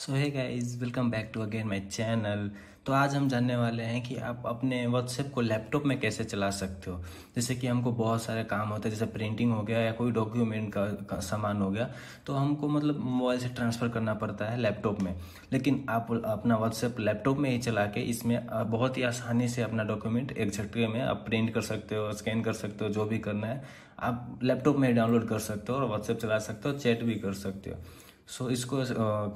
so hi guys welcome back to again my channel तो आज हम जानने वाले हैं कि आप अपने व्हाट्सएप को लैपटॉप में कैसे चला सकते हो जैसे कि हमको बहुत सारे काम होते हैं जैसे प्रिंटिंग हो गया या कोई डॉक्यूमेंट का, का सामान हो गया तो हमको मतलब मोबाइल से ट्रांसफ़र करना पड़ता है लैपटॉप में लेकिन आप अपना व्हाट्सएप लैपटॉप में ही चला के इसमें बहुत ही आसानी से अपना डॉक्यूमेंट एक झटके में आप प्रिंट कर सकते हो स्कैन कर सकते हो जो भी करना है आप लैपटॉप में डाउनलोड कर सकते हो और व्हाट्सएप चला सकते हो चैट भी कर सकते हो सो so, इसको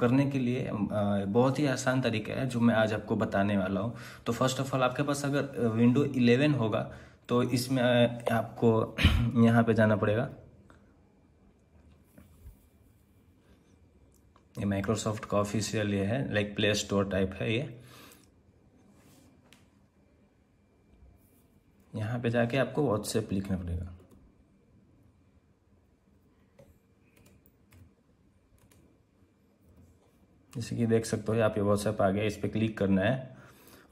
करने के लिए बहुत ही आसान तरीका है जो मैं आज आपको बताने वाला हूँ तो फर्स्ट ऑफ ऑल आपके पास अगर विंडो 11 होगा तो इसमें आपको यहाँ पे जाना पड़ेगा ये माइक्रोसॉफ्ट का ऑफिशियल ये है लाइक प्ले स्टोर टाइप है ये यहाँ पे जाके आपको व्हाट्सएप लिखना पड़ेगा जैसे कि देख सकते हो यहाँ पे व्हाट्सएप आ गया इस पर क्लिक करना है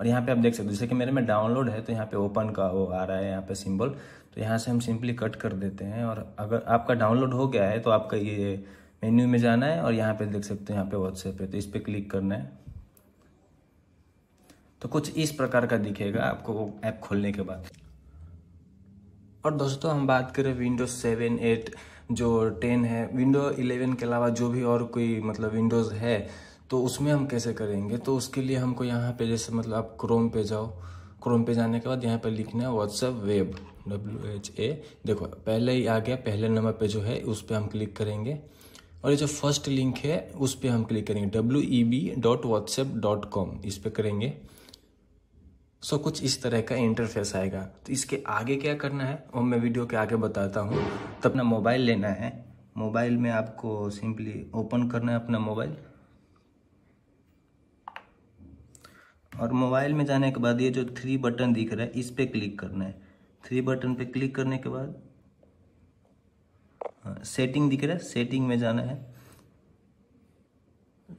और यहाँ पे आप देख सकते हो जैसे कि मेरे में डाउनलोड है तो यहाँ पे ओपन का वो आ रहा है यहाँ पे सिंबल तो यहाँ से हम सिंपली कट कर देते हैं और अगर आपका डाउनलोड हो गया है तो आपका ये मेन्यू में जाना है और यहाँ पे देख सकते हो यहाँ पे व्हाट्सएप है तो इस पर क्लिक करना है तो कुछ इस प्रकार का दिखेगा आपको ऐप खोलने के बाद और दोस्तों हम बात करें विंडोज़ सेवन एट जो टेन है विंडो इलेवन के अलावा जो भी और कोई मतलब विंडोज़ है तो उसमें हम कैसे करेंगे तो उसके लिए हमको यहाँ पे जैसे मतलब आप क्रोम पे जाओ क्रोम पे जाने के बाद यहाँ पे लिखना है WhatsApp web W H A देखो पहले ही आ गया पहले नंबर पे जो है उस पर हम क्लिक करेंगे और ये जो फर्स्ट लिंक है उस पर हम क्लिक करेंगे W E B dot WhatsApp dot com इस पर करेंगे सो so, कुछ इस तरह का इंटरफेस आएगा तो इसके आगे क्या करना है वो मैं वीडियो के आगे बताता हूँ तो अपना मोबाइल लेना है मोबाइल में आपको सिंपली ओपन करना है अपना मोबाइल और मोबाइल में जाने के बाद ये जो थ्री बटन दिख रहा है इस पर क्लिक करना है थ्री बटन पे क्लिक करने के बाद सेटिंग हाँ, दिख रहा है सेटिंग में जाना है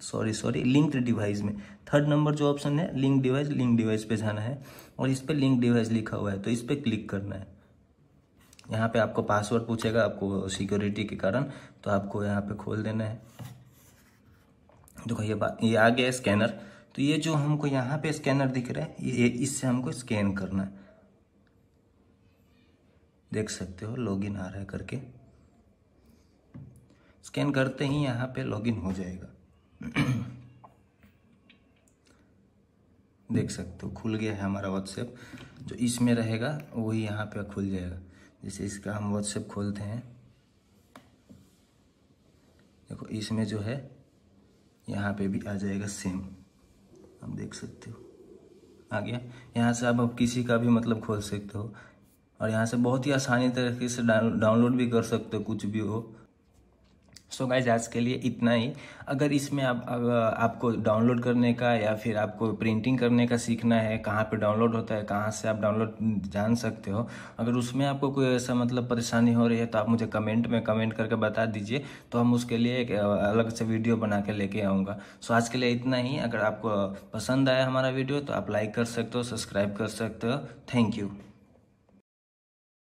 सॉरी सॉरी लिंक्ड डिवाइस में थर्ड नंबर जो ऑप्शन है लिंक डिवाइस लिंक डिवाइस पे जाना है और इस पर लिंक डिवाइस लिखा हुआ है तो इस पर क्लिक करना है यहाँ पे आपको पासवर्ड पूछेगा आपको सिक्योरिटी के कारण तो आपको यहाँ पे खोल देना है देखो ये बात ये आ गया स्कैनर तो ये जो हमको यहाँ पे स्कैनर दिख रहा है ये इससे हमको स्कैन करना है देख सकते हो लॉगिन आ रहा है करके स्कैन करते ही यहाँ पे लॉगिन हो जाएगा देख सकते हो खुल गया है हमारा व्हाट्सएप जो इसमें रहेगा वही यहाँ पे खुल जाएगा जैसे इसका हम व्हाट्सएप खोलते हैं देखो इसमें जो है यहाँ पे भी आ जाएगा सेम आप देख सकते हो आ गया यहाँ से आप अब किसी का भी मतलब खोल सकते हो और यहाँ से बहुत ही आसानी तरीके से डाउनलोड भी कर सकते हो कुछ भी हो सो गाइज आज के लिए इतना ही अगर इसमें आप आपको डाउनलोड करने का या फिर आपको प्रिंटिंग करने का सीखना है कहाँ पे डाउनलोड होता है कहाँ से आप डाउनलोड जान सकते हो अगर उसमें आपको कोई ऐसा मतलब परेशानी हो रही है तो आप मुझे कमेंट में कमेंट करके बता दीजिए तो हम उसके लिए एक अलग से वीडियो बना के लेके आऊँगा सो आज के लिए इतना ही अगर आपको पसंद आया हमारा वीडियो तो आप लाइक कर सकते हो सब्सक्राइब कर सकते हो थैंक यू